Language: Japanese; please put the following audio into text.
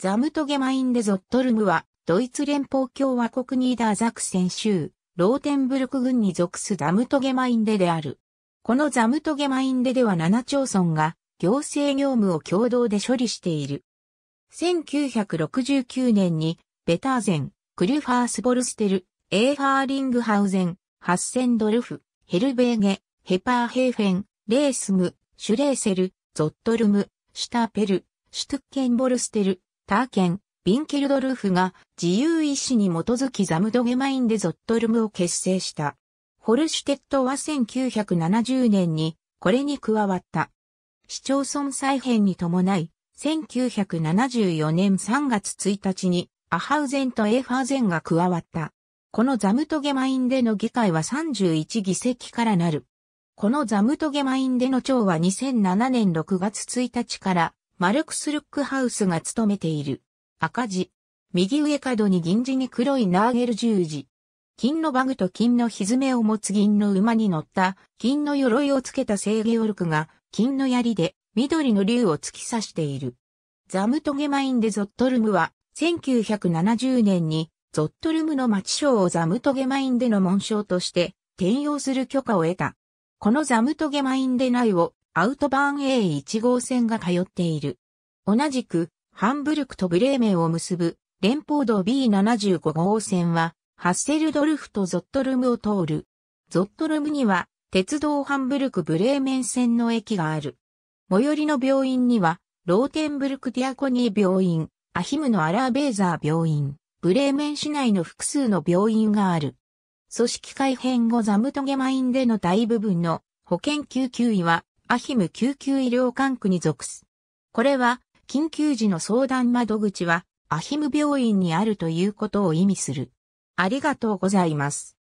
ザムトゲマインデゾットルムは、ドイツ連邦共和国ニーダーザクセン州、ローテンブルク郡に属すザムトゲマインデである。このザムトゲマインデでは7町村が、行政業務を共同で処理している。1969年に、ベターゼン、クルファースボルステル、エーファーリングハウゼン、ハッセンドルフ、ヘルベーゲ、ヘパーヘーフェン、レースム、シュレーセル、ゾットルム、シュターペル、シュトゥッケンボルステル、ターケン、ビンケルドルフが自由意志に基づきザムドゲマインでゾットルムを結成した。ホルシュテットは1970年にこれに加わった。市町村再編に伴い、1974年3月1日にアハウゼンとエーファーゼンが加わった。このザムトゲマインでの議会は31議席からなる。このザムトゲマインでの長は2007年6月1日からマルクス・ルックハウスが務めている。赤字。右上角に銀字に黒いナーゲル十字。金のバグと金のひずめを持つ銀の馬に乗った金の鎧をつけた聖ゲオルクが金の槍で緑の竜を突き刺している。ザムトゲマインでゾットルムは1970年にゾットルムの町賞をザムトゲマインでの紋章として転用する許可を得た。このザムトゲマインデ内をアウトバーン A1 号線が通っている。同じく、ハンブルクとブレーメンを結ぶ連邦道 B75 号線は、ハッセルドルフとゾットルムを通る。ゾットルムには、鉄道ハンブルクブレーメン線の駅がある。最寄りの病院には、ローテンブルクディアコニー病院、アヒムのアラーベーザー病院、ブレーメン市内の複数の病院がある。組織改編後ザムトゲマインでの大部分の保険救急医はアヒム救急医療管区に属す。これは、緊急時の相談窓口は、アヒム病院にあるということを意味する。ありがとうございます。